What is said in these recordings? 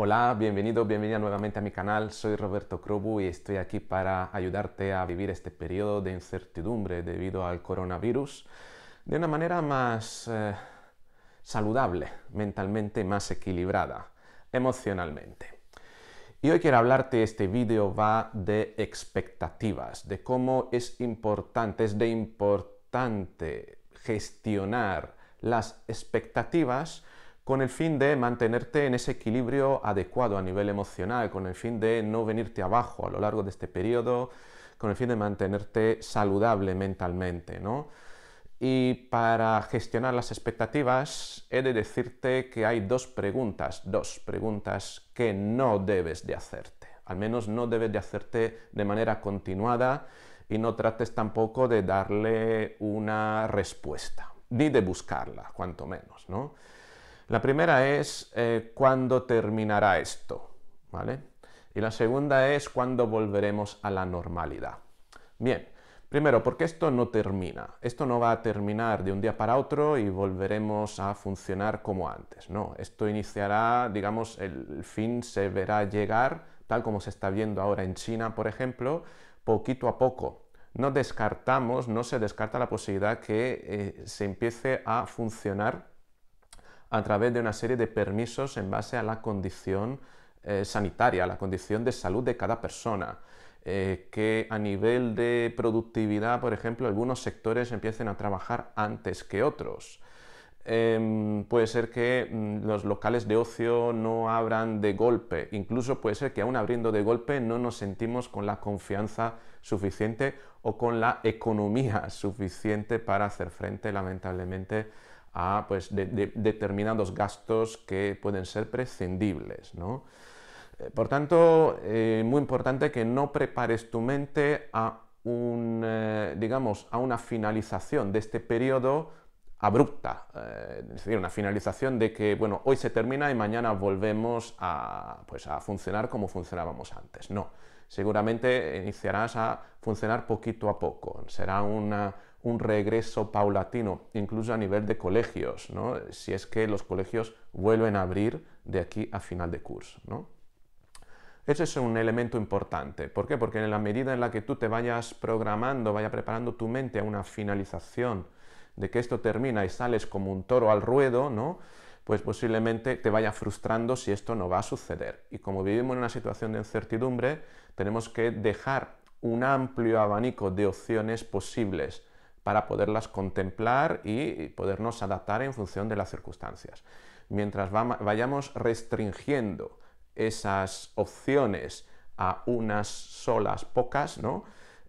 Hola, bienvenido, bienvenida nuevamente a mi canal. Soy Roberto Crobu y estoy aquí para ayudarte a vivir este periodo de incertidumbre debido al coronavirus de una manera más eh, saludable, mentalmente más equilibrada, emocionalmente. Y hoy quiero hablarte, este vídeo va de expectativas, de cómo es importante, es de importante gestionar las expectativas con el fin de mantenerte en ese equilibrio adecuado a nivel emocional, con el fin de no venirte abajo a lo largo de este periodo, con el fin de mantenerte saludable mentalmente, ¿no? Y para gestionar las expectativas, he de decirte que hay dos preguntas, dos preguntas que no debes de hacerte. Al menos no debes de hacerte de manera continuada y no trates tampoco de darle una respuesta, ni de buscarla, cuanto menos, ¿no? La primera es eh, cuándo terminará esto, ¿vale? Y la segunda es cuándo volveremos a la normalidad. Bien, primero, porque esto no termina. Esto no va a terminar de un día para otro y volveremos a funcionar como antes. No, esto iniciará, digamos, el fin se verá llegar, tal como se está viendo ahora en China, por ejemplo, poquito a poco no descartamos, no se descarta la posibilidad que eh, se empiece a funcionar a través de una serie de permisos en base a la condición eh, sanitaria, a la condición de salud de cada persona. Eh, que a nivel de productividad, por ejemplo, algunos sectores empiecen a trabajar antes que otros. Em, puede ser que mm, los locales de ocio no abran de golpe, incluso puede ser que aún abriendo de golpe no nos sentimos con la confianza suficiente o con la economía suficiente para hacer frente, lamentablemente, a, pues, determinados gastos que pueden ser prescindibles. ¿no? Eh, por tanto, eh, muy importante que no prepares tu mente a, eh, digamos, a una finalización de este periodo abrupta, es decir, una finalización de que, bueno, hoy se termina y mañana volvemos a, pues, a funcionar como funcionábamos antes. No, seguramente iniciarás a funcionar poquito a poco, será una, un regreso paulatino, incluso a nivel de colegios, si es que los colegios vuelven a abrir de aquí a final de curso. Ese es un elemento importante. ¿Por qué? Porque en la medida en la que tú te vayas programando, vaya preparando tu mente a una finalización de que esto termina y sales como un toro al ruedo, ¿no? pues posiblemente te vaya frustrando si esto no va a suceder. Y como vivimos en una situación de incertidumbre, tenemos que dejar un amplio abanico de opciones posibles para poderlas contemplar y podernos adaptar en función de las circunstancias. Mientras vayamos restringiendo esas opciones a unas solas pocas, ¿no?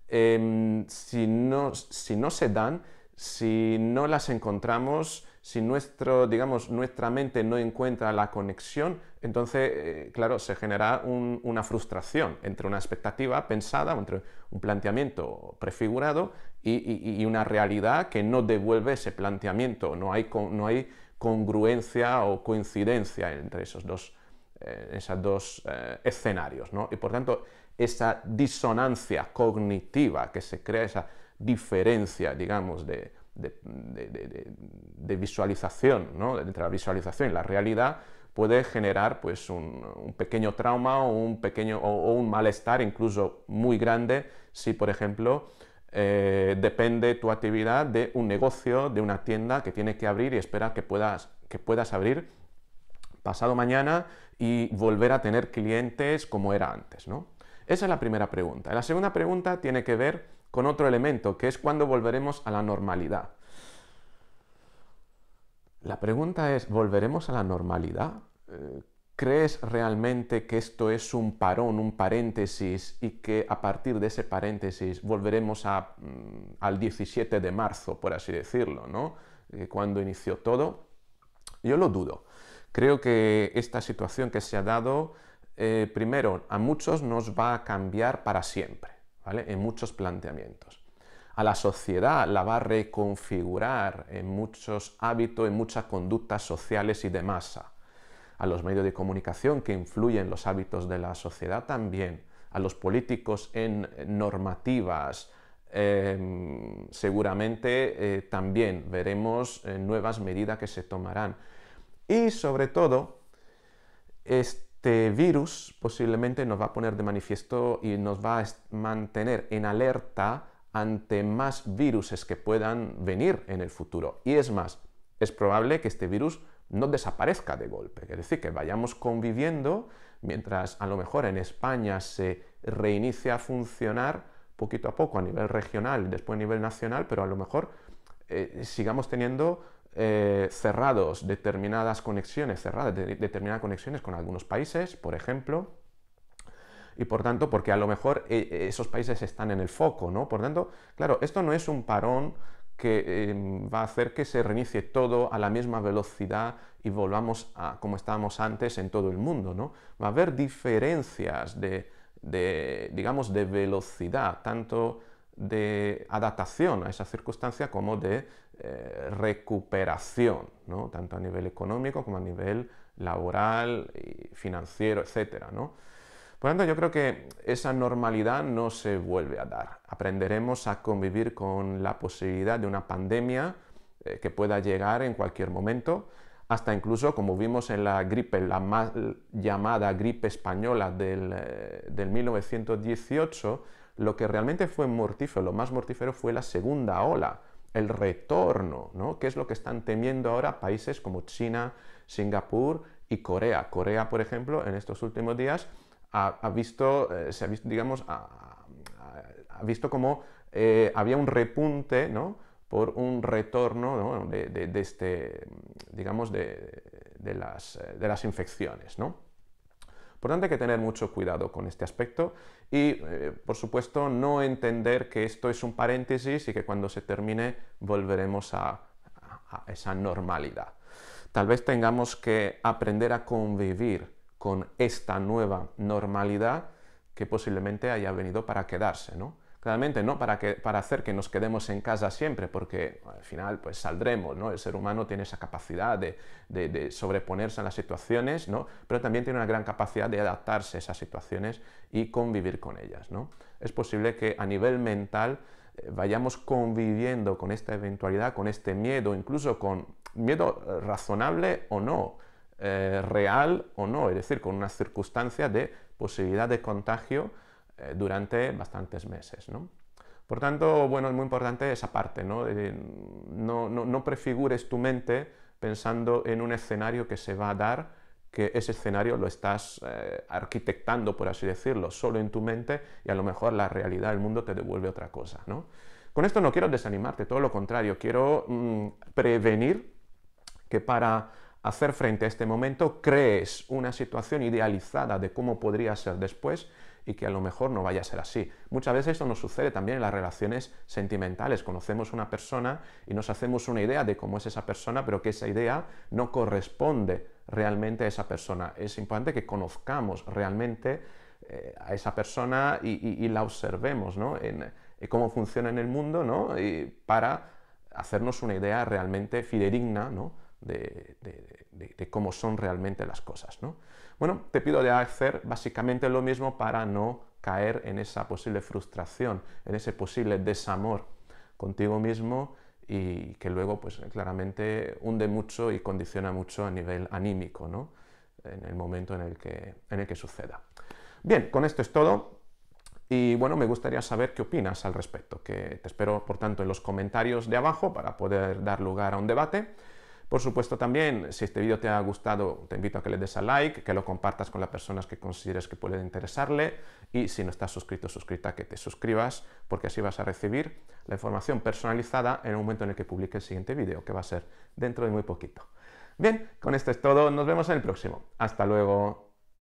Em, si no se dan, si no las encontramos, si nuestro, digamos, nuestra mente no encuentra la conexión, entonces, eh, claro, se genera una frustración entre una expectativa pensada, entre un planteamiento prefigurado y, una realidad que no devuelve ese planteamiento, no hay, no hay congruencia o coincidencia entre esos dos, eh, dos eh, escenarios, ¿no? Y por tanto, esa disonancia cognitiva que se crea, esa diferencia, digamos, de, de, visualización, ¿no? entre la visualización y la realidad, puede generar pues, un, pequeño trauma o un, pequeño, o, un malestar incluso muy grande si, por ejemplo, eh, depende tu actividad de un negocio, de una tienda que tienes que abrir y espera que puedas, que puedas abrir pasado mañana y volver a tener clientes como era antes, ¿no? Esa es la primera pregunta. La segunda pregunta tiene que ver con otro elemento, que es cuándo volveremos a la normalidad. La pregunta es, ¿volveremos a la normalidad? Eh, ¿Crees realmente que esto es un parón, un paréntesis, y que a partir de ese paréntesis volveremos mm, al 17 de marzo, por así decirlo, ¿no? Eh, cuando inició todo? Yo lo dudo. Creo que esta situación que se ha dado eh, primero, a muchos nos va a cambiar para siempre, ¿vale? En muchos planteamientos. A la sociedad la va a reconfigurar en muchos hábitos, en muchas conductas sociales y de masa. A los medios de comunicación que influyen los hábitos de la sociedad también. A los políticos en normativas, em, seguramente eh, también veremos eh, nuevas medidas que se tomarán. Y sobre todo, este virus posiblemente nos va a poner de manifiesto y nos va a mantener en alerta ante más viruses que puedan venir en el futuro. Y es más, es probable que este virus no desaparezca de golpe, es decir, que vayamos conviviendo mientras a lo mejor en España se reinicia a funcionar poquito a poco a nivel regional, después a nivel nacional, pero a lo mejor eh, sigamos teniendo eh, cerrados, determinadas conexiones cerradas, determinadas conexiones con algunos países, por ejemplo, y por tanto, porque a lo mejor eh, esos países están en el foco, ¿no? Por tanto, claro, esto no es un parón que em, va a hacer que se reinicie todo a la misma velocidad y volvamos a como estábamos antes en todo el mundo, ¿no? Va a haber diferencias de digamos, de velocidad, tanto de adaptación a esa circunstancia como de eh, recuperación, tanto a nivel económico como a nivel laboral, y financiero, etc. Por lo tanto, yo creo que esa normalidad no se vuelve a dar. Aprenderemos a convivir con la posibilidad de una pandemia eh, que pueda llegar en cualquier momento, hasta incluso, como vimos en la gripe, la más llamada gripe española del, eh, del 1918, lo que realmente fue mortífero, lo más mortífero fue la segunda ola, el retorno, ¿no? ¿Qué es lo que están temiendo ahora países como China, Singapur y Corea? Corea, por ejemplo, en estos últimos días ha, visto, eh, ha visto, digamos, ha, visto como eh, había un repunte, por un retorno de, este, digamos, de, eh, las, infecciones, Importante pues hay que tener mucho cuidado con este aspecto y, eh, por supuesto, no entender que esto es un paréntesis y que cuando se termine volveremos a, a esa normalidad. Tal vez tengamos que aprender a convivir con esta nueva normalidad que posiblemente haya venido para quedarse, ¿no? Claramente no para, que, para hacer que nos quedemos en casa siempre, porque al final pues saldremos, El ser humano tiene esa capacidad de, sobreponerse a las situaciones, Pero también tiene una gran capacidad de adaptarse a esas situaciones y convivir con ellas, ¿no? Es posible que a nivel mental eh, vayamos conviviendo con esta eventualidad, con este miedo, incluso con miedo eh, razonable o no, eh, real o no, es decir, con una circunstancia de posibilidad de contagio, eh, durante bastantes meses. ¿no? Por tanto, bueno, es muy importante esa parte, ¿no? prefigures tu mente pensando en un escenario que se va a dar, que ese escenario lo estás eh, arquitectando, por así decirlo, solo en tu mente y a lo mejor la realidad del mundo te devuelve otra cosa, ¿no? Con esto no quiero desanimarte, todo lo contrario, quiero mm, prevenir que para hacer frente a este momento crees una situación idealizada de cómo podría ser después y que a lo mejor no vaya a ser así. Muchas veces esto nos sucede también en las relaciones sentimentales. Conocemos una persona y nos hacemos una idea de cómo es esa persona, pero que esa idea no corresponde realmente a esa persona. Es importante que conozcamos realmente eh, a esa persona y, la observemos, ¿no? En, en eh, cómo funciona en el mundo, ¿no? Y para hacernos una idea realmente fidedigna, ¿no? de, cómo son realmente las cosas. ¿no? Bueno, te pido de hacer básicamente lo mismo para no caer en esa posible frustración, en ese posible desamor contigo mismo y que luego pues claramente hunde mucho y condiciona mucho a nivel anímico, ¿no? En el momento en el que, en el que suceda. Bien, con esto es todo. Y bueno, me gustaría saber qué opinas al respecto, que te espero por tanto en los comentarios de abajo para poder dar lugar a un debate. Por supuesto también, si este vídeo te ha gustado, te invito a que le des a like, que lo compartas con las personas que consideres que pueden interesarle y si no estás suscrito o suscrita, que te suscribas porque así vas a recibir la información personalizada en el momento en el que publique el siguiente vídeo, que va a ser dentro de muy poquito. Bien, con esto es todo, nos vemos en el próximo. Hasta luego.